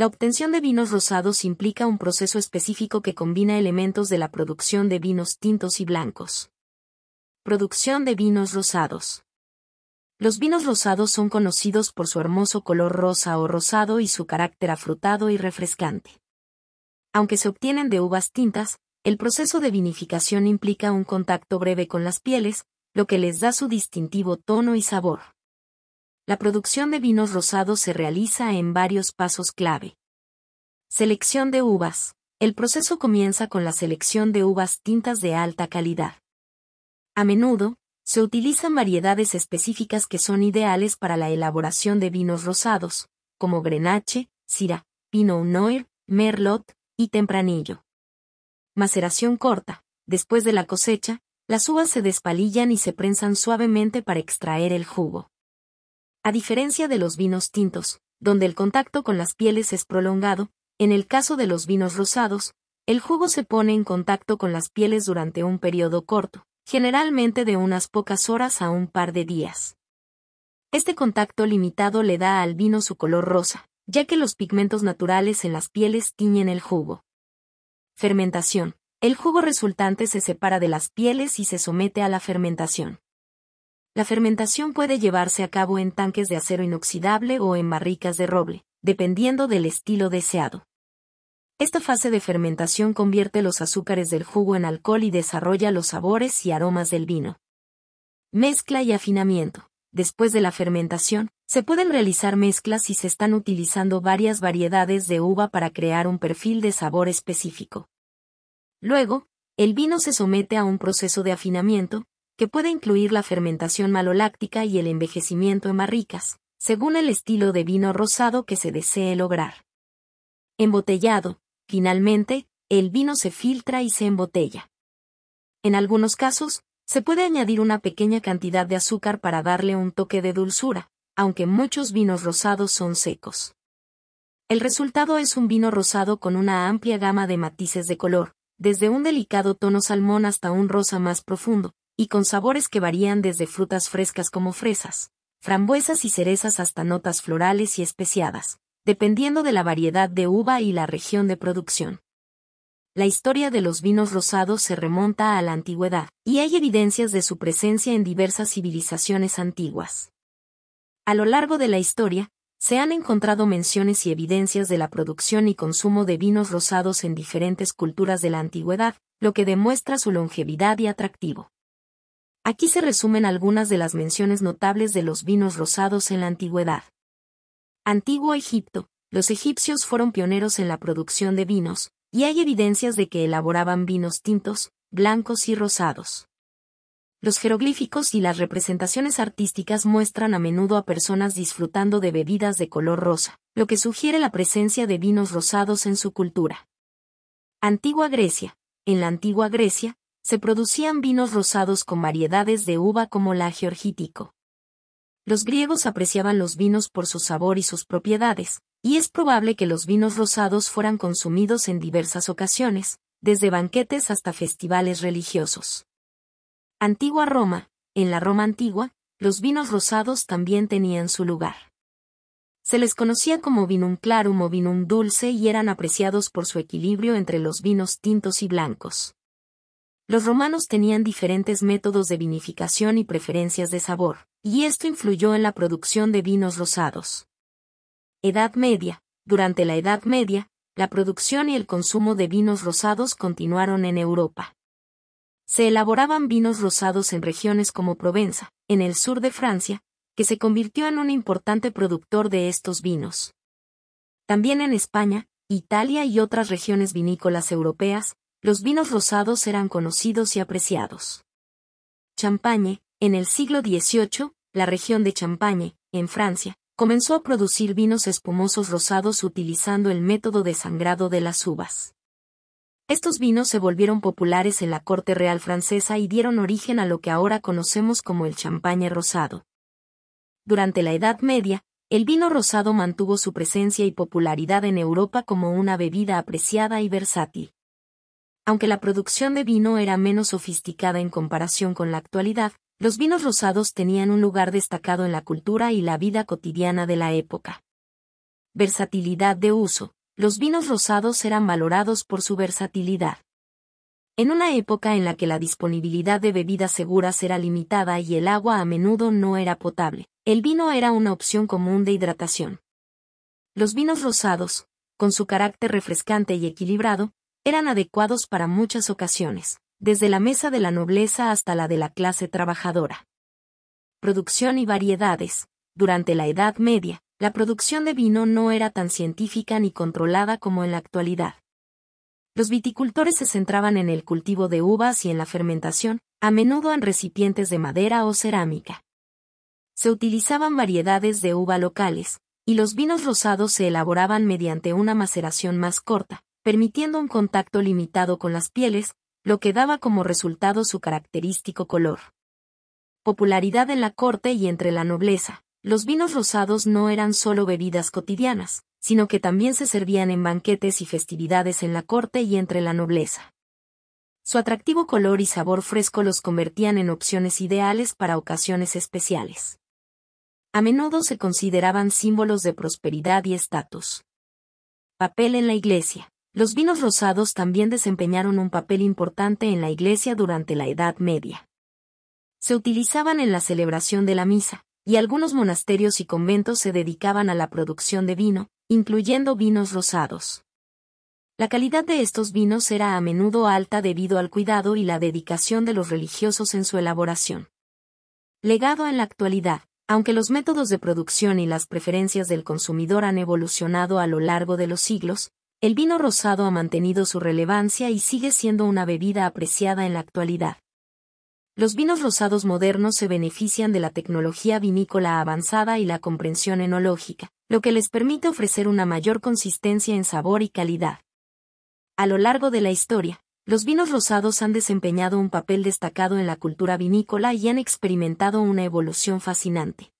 La obtención de vinos rosados implica un proceso específico que combina elementos de la producción de vinos tintos y blancos. Producción de vinos rosados. Los vinos rosados son conocidos por su hermoso color rosa o rosado y su carácter afrutado y refrescante. Aunque se obtienen de uvas tintas, el proceso de vinificación implica un contacto breve con las pieles, lo que les da su distintivo tono y sabor. La producción de vinos rosados se realiza en varios pasos clave. Selección de uvas. El proceso comienza con la selección de uvas tintas de alta calidad. A menudo, se utilizan variedades específicas que son ideales para la elaboración de vinos rosados, como Grenache, Syrah, Pinot Noir, Merlot y Tempranillo. Maceración corta. Después de la cosecha, las uvas se despalillan y se prensan suavemente para extraer el jugo. A diferencia de los vinos tintos, donde el contacto con las pieles es prolongado, en el caso de los vinos rosados, el jugo se pone en contacto con las pieles durante un periodo corto, generalmente de unas pocas horas a un par de días. Este contacto limitado le da al vino su color rosa, ya que los pigmentos naturales en las pieles tiñen el jugo. Fermentación. El jugo resultante se separa de las pieles y se somete a la fermentación. La fermentación puede llevarse a cabo en tanques de acero inoxidable o en barricas de roble, dependiendo del estilo deseado. Esta fase de fermentación convierte los azúcares del jugo en alcohol y desarrolla los sabores y aromas del vino. Mezcla y afinamiento. Después de la fermentación, se pueden realizar mezclas y se están utilizando varias variedades de uva para crear un perfil de sabor específico. Luego, el vino se somete a un proceso de afinamiento, que puede incluir la fermentación maloláctica y el envejecimiento en barricas, según el estilo de vino rosado que se desee lograr. Embotellado, finalmente, el vino se filtra y se embotella. En algunos casos, se puede añadir una pequeña cantidad de azúcar para darle un toque de dulzura, aunque muchos vinos rosados son secos. El resultado es un vino rosado con una amplia gama de matices de color, desde un delicado tono salmón hasta un rosa más profundo, y con sabores que varían desde frutas frescas como fresas, frambuesas y cerezas hasta notas florales y especiadas, dependiendo de la variedad de uva y la región de producción. La historia de los vinos rosados se remonta a la antigüedad, y hay evidencias de su presencia en diversas civilizaciones antiguas. A lo largo de la historia, se han encontrado menciones y evidencias de la producción y consumo de vinos rosados en diferentes culturas de la antigüedad, lo que demuestra su longevidad y atractivo. Aquí se resumen algunas de las menciones notables de los vinos rosados en la antigüedad. Antiguo Egipto. Los egipcios fueron pioneros en la producción de vinos, y hay evidencias de que elaboraban vinos tintos, blancos y rosados. Los jeroglíficos y las representaciones artísticas muestran a menudo a personas disfrutando de bebidas de color rosa, lo que sugiere la presencia de vinos rosados en su cultura. Antigua Grecia. En la antigua Grecia, se producían vinos rosados con variedades de uva como la georgítico. Los griegos apreciaban los vinos por su sabor y sus propiedades, y es probable que los vinos rosados fueran consumidos en diversas ocasiones, desde banquetes hasta festivales religiosos. Antigua Roma, en la Roma antigua, los vinos rosados también tenían su lugar. Se les conocía como vinum clarum o vinum dulce y eran apreciados por su equilibrio entre los vinos tintos y blancos. Los romanos tenían diferentes métodos de vinificación y preferencias de sabor, y esto influyó en la producción de vinos rosados. Edad Media. Durante la Edad Media, la producción y el consumo de vinos rosados continuaron en Europa. Se elaboraban vinos rosados en regiones como Provenza, en el sur de Francia, que se convirtió en un importante productor de estos vinos. También en España, Italia y otras regiones vinícolas europeas, los vinos rosados eran conocidos y apreciados. Champagne, en el siglo XVIII, la región de Champagne, en Francia, comenzó a producir vinos espumosos rosados utilizando el método de sangrado de las uvas. Estos vinos se volvieron populares en la corte real francesa y dieron origen a lo que ahora conocemos como el champagne rosado. Durante la Edad Media, el vino rosado mantuvo su presencia y popularidad en Europa como una bebida apreciada y versátil. Aunque la producción de vino era menos sofisticada en comparación con la actualidad, los vinos rosados tenían un lugar destacado en la cultura y la vida cotidiana de la época. Versatilidad de uso. Los vinos rosados eran valorados por su versatilidad. En una época en la que la disponibilidad de bebidas seguras era limitada y el agua a menudo no era potable, el vino era una opción común de hidratación. Los vinos rosados, con su carácter refrescante y equilibrado, eran adecuados para muchas ocasiones, desde la mesa de la nobleza hasta la de la clase trabajadora. Producción y variedades. Durante la Edad Media, la producción de vino no era tan científica ni controlada como en la actualidad. Los viticultores se centraban en el cultivo de uvas y en la fermentación, a menudo en recipientes de madera o cerámica. Se utilizaban variedades de uva locales, y los vinos rosados se elaboraban mediante una maceración más corta, permitiendo un contacto limitado con las pieles, lo que daba como resultado su característico color. Popularidad en la corte y entre la nobleza. Los vinos rosados no eran solo bebidas cotidianas, sino que también se servían en banquetes y festividades en la corte y entre la nobleza. Su atractivo color y sabor fresco los convertían en opciones ideales para ocasiones especiales. A menudo se consideraban símbolos de prosperidad y estatus. Papel en la iglesia. Los vinos rosados también desempeñaron un papel importante en la Iglesia durante la Edad Media. Se utilizaban en la celebración de la misa, y algunos monasterios y conventos se dedicaban a la producción de vino, incluyendo vinos rosados. La calidad de estos vinos era a menudo alta debido al cuidado y la dedicación de los religiosos en su elaboración. Legado en la actualidad, aunque los métodos de producción y las preferencias del consumidor han evolucionado a lo largo de los siglos, el vino rosado ha mantenido su relevancia y sigue siendo una bebida apreciada en la actualidad. Los vinos rosados modernos se benefician de la tecnología vinícola avanzada y la comprensión enológica, lo que les permite ofrecer una mayor consistencia en sabor y calidad. A lo largo de la historia, los vinos rosados han desempeñado un papel destacado en la cultura vinícola y han experimentado una evolución fascinante.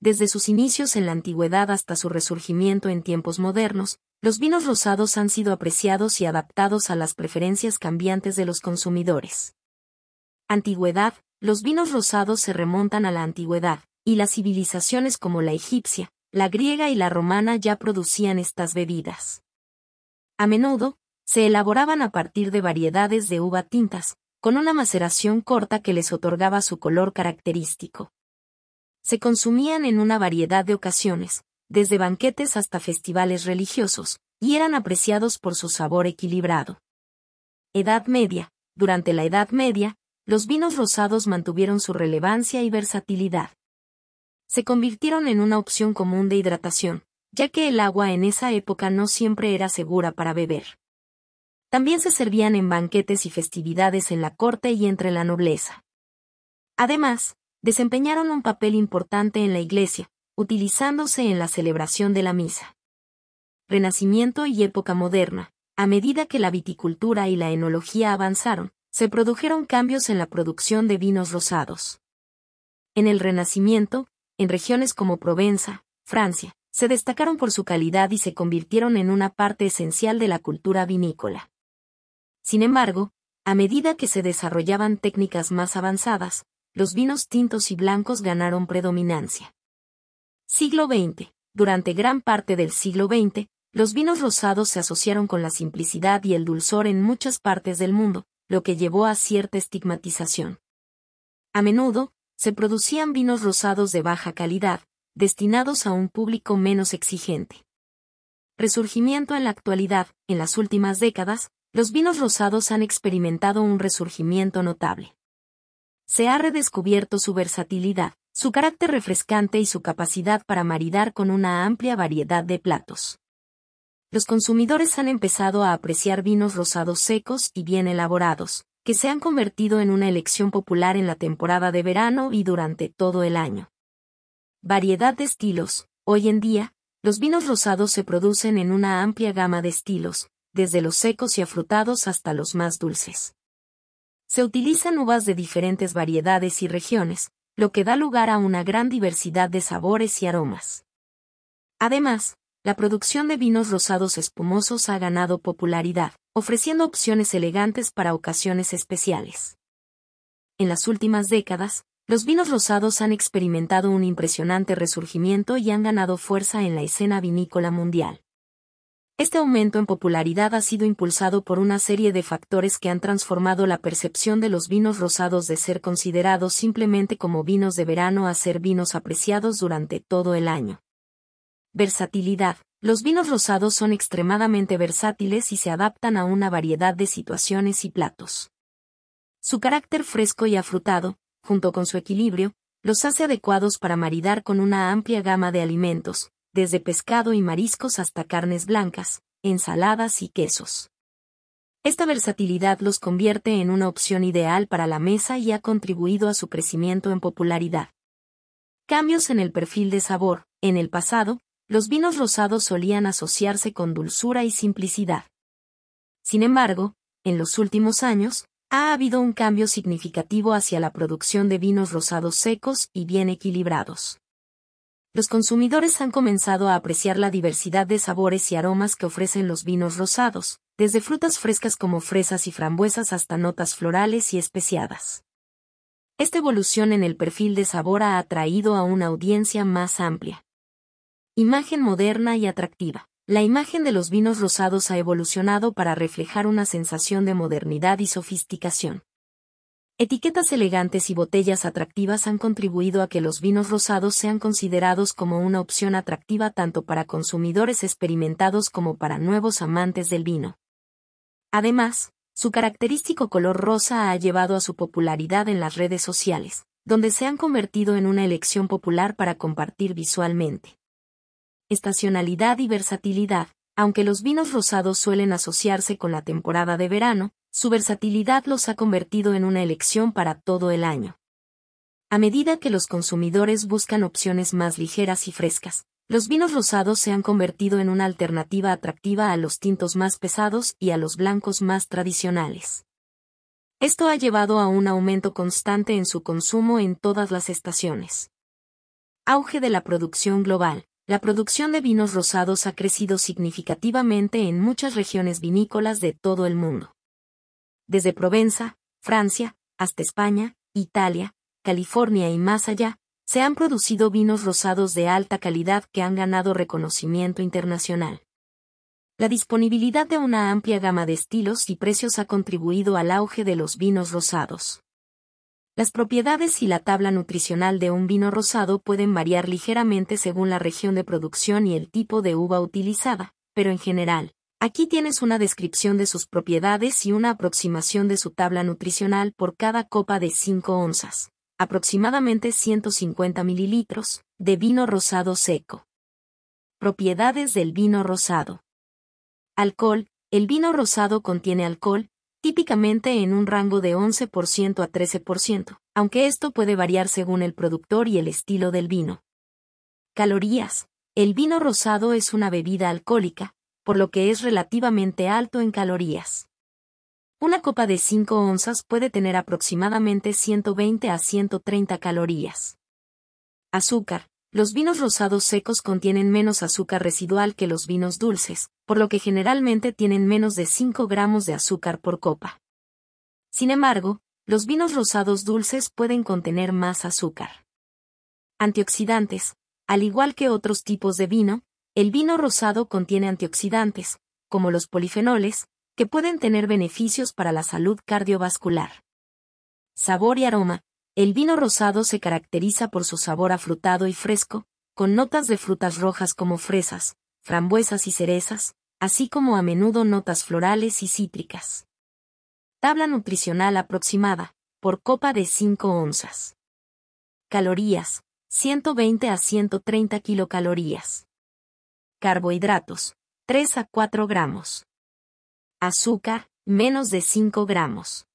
Desde sus inicios en la antigüedad hasta su resurgimiento en tiempos modernos, los vinos rosados han sido apreciados y adaptados a las preferencias cambiantes de los consumidores. Antigüedad, los vinos rosados se remontan a la antigüedad, y las civilizaciones como la egipcia, la griega y la romana ya producían estas bebidas. A menudo, se elaboraban a partir de variedades de uva tintas, con una maceración corta que les otorgaba su color característico. Se consumían en una variedad de ocasiones, desde banquetes hasta festivales religiosos, y eran apreciados por su sabor equilibrado. Edad Media. Durante la Edad Media, los vinos rosados mantuvieron su relevancia y versatilidad. Se convirtieron en una opción común de hidratación, ya que el agua en esa época no siempre era segura para beber. También se servían en banquetes y festividades en la corte y entre la nobleza. Además, desempeñaron un papel importante en la iglesia, utilizándose en la celebración de la misa. Renacimiento y época moderna. A medida que la viticultura y la enología avanzaron, se produjeron cambios en la producción de vinos rosados. En el Renacimiento, en regiones como Provenza, Francia, se destacaron por su calidad y se convirtieron en una parte esencial de la cultura vinícola. Sin embargo, a medida que se desarrollaban técnicas más avanzadas, los vinos tintos y blancos ganaron predominancia. Siglo XX. Durante gran parte del siglo XX, los vinos rosados se asociaron con la simplicidad y el dulzor en muchas partes del mundo, lo que llevó a cierta estigmatización. A menudo, se producían vinos rosados de baja calidad, destinados a un público menos exigente. Resurgimiento en la actualidad, en las últimas décadas, los vinos rosados han experimentado un resurgimiento notable. Se ha redescubierto su versatilidad, su carácter refrescante y su capacidad para maridar con una amplia variedad de platos. Los consumidores han empezado a apreciar vinos rosados secos y bien elaborados, que se han convertido en una elección popular en la temporada de verano y durante todo el año. Variedad de estilos. Hoy en día, los vinos rosados se producen en una amplia gama de estilos, desde los secos y afrutados hasta los más dulces. Se utilizan uvas de diferentes variedades y regiones, lo que da lugar a una gran diversidad de sabores y aromas. Además, la producción de vinos rosados espumosos ha ganado popularidad, ofreciendo opciones elegantes para ocasiones especiales. En las últimas décadas, los vinos rosados han experimentado un impresionante resurgimiento y han ganado fuerza en la escena vinícola mundial. Este aumento en popularidad ha sido impulsado por una serie de factores que han transformado la percepción de los vinos rosados de ser considerados simplemente como vinos de verano a ser vinos apreciados durante todo el año. Versatilidad. Los vinos rosados son extremadamente versátiles y se adaptan a una variedad de situaciones y platos. Su carácter fresco y afrutado, junto con su equilibrio, los hace adecuados para maridar con una amplia gama de alimentos, desde pescado y mariscos hasta carnes blancas, ensaladas y quesos. Esta versatilidad los convierte en una opción ideal para la mesa y ha contribuido a su crecimiento en popularidad. Cambios en el perfil de sabor. En el pasado, los vinos rosados solían asociarse con dulzura y simplicidad. Sin embargo, en los últimos años, ha habido un cambio significativo hacia la producción de vinos rosados secos y bien equilibrados los consumidores han comenzado a apreciar la diversidad de sabores y aromas que ofrecen los vinos rosados, desde frutas frescas como fresas y frambuesas hasta notas florales y especiadas. Esta evolución en el perfil de sabor ha atraído a una audiencia más amplia. Imagen moderna y atractiva. La imagen de los vinos rosados ha evolucionado para reflejar una sensación de modernidad y sofisticación, Etiquetas elegantes y botellas atractivas han contribuido a que los vinos rosados sean considerados como una opción atractiva tanto para consumidores experimentados como para nuevos amantes del vino. Además, su característico color rosa ha llevado a su popularidad en las redes sociales, donde se han convertido en una elección popular para compartir visualmente. Estacionalidad y versatilidad, aunque los vinos rosados suelen asociarse con la temporada de verano, su versatilidad los ha convertido en una elección para todo el año. A medida que los consumidores buscan opciones más ligeras y frescas, los vinos rosados se han convertido en una alternativa atractiva a los tintos más pesados y a los blancos más tradicionales. Esto ha llevado a un aumento constante en su consumo en todas las estaciones. Auge de la producción global. La producción de vinos rosados ha crecido significativamente en muchas regiones vinícolas de todo el mundo desde Provenza, Francia, hasta España, Italia, California y más allá, se han producido vinos rosados de alta calidad que han ganado reconocimiento internacional. La disponibilidad de una amplia gama de estilos y precios ha contribuido al auge de los vinos rosados. Las propiedades y la tabla nutricional de un vino rosado pueden variar ligeramente según la región de producción y el tipo de uva utilizada, pero en general, Aquí tienes una descripción de sus propiedades y una aproximación de su tabla nutricional por cada copa de 5 onzas, aproximadamente 150 mililitros, de vino rosado seco. Propiedades del vino rosado. Alcohol. El vino rosado contiene alcohol, típicamente en un rango de 11% a 13%, aunque esto puede variar según el productor y el estilo del vino. Calorías. El vino rosado es una bebida alcohólica, por lo que es relativamente alto en calorías. Una copa de 5 onzas puede tener aproximadamente 120 a 130 calorías. Azúcar. Los vinos rosados secos contienen menos azúcar residual que los vinos dulces, por lo que generalmente tienen menos de 5 gramos de azúcar por copa. Sin embargo, los vinos rosados dulces pueden contener más azúcar. Antioxidantes. Al igual que otros tipos de vino, el vino rosado contiene antioxidantes, como los polifenoles, que pueden tener beneficios para la salud cardiovascular. Sabor y aroma. El vino rosado se caracteriza por su sabor afrutado y fresco, con notas de frutas rojas como fresas, frambuesas y cerezas, así como a menudo notas florales y cítricas. Tabla nutricional aproximada, por copa de 5 onzas. Calorías, 120 a 130 kilocalorías. Carbohidratos. 3 a 4 gramos. Azúcar, menos de 5 gramos.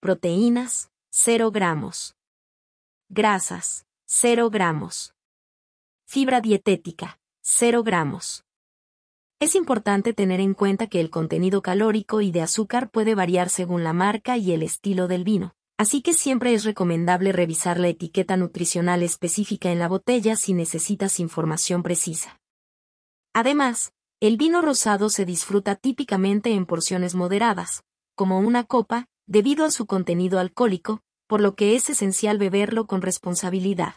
Proteínas, 0 gramos. Grasas, 0 gramos. Fibra dietética, 0 gramos. Es importante tener en cuenta que el contenido calórico y de azúcar puede variar según la marca y el estilo del vino, así que siempre es recomendable revisar la etiqueta nutricional específica en la botella si necesitas información precisa. Además, el vino rosado se disfruta típicamente en porciones moderadas, como una copa, debido a su contenido alcohólico, por lo que es esencial beberlo con responsabilidad.